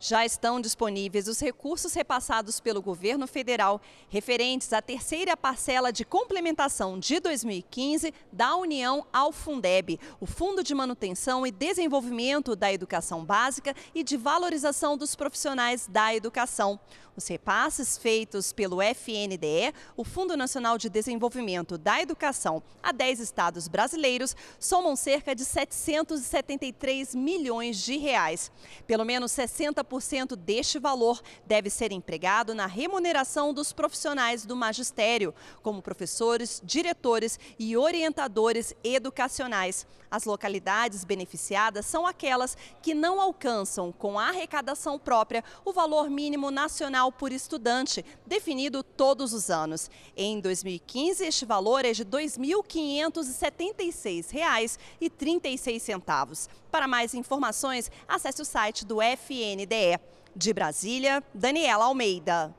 já estão disponíveis os recursos repassados pelo governo federal referentes à terceira parcela de complementação de 2015 da União ao Fundeb, o Fundo de Manutenção e Desenvolvimento da Educação Básica e de Valorização dos Profissionais da Educação. Os repasses feitos pelo FNDE, o Fundo Nacional de Desenvolvimento da Educação, a 10 estados brasileiros, somam cerca de 773 milhões de reais. Pelo menos 60% deste valor deve ser empregado na remuneração dos profissionais do magistério, como professores, diretores e orientadores educacionais. As localidades beneficiadas são aquelas que não alcançam, com a arrecadação própria, o valor mínimo nacional por estudante, definido todos os anos. Em 2015, este valor é de R$ 2.576,36. Para mais informações, acesse o site do FNDE. De Brasília, Daniela Almeida.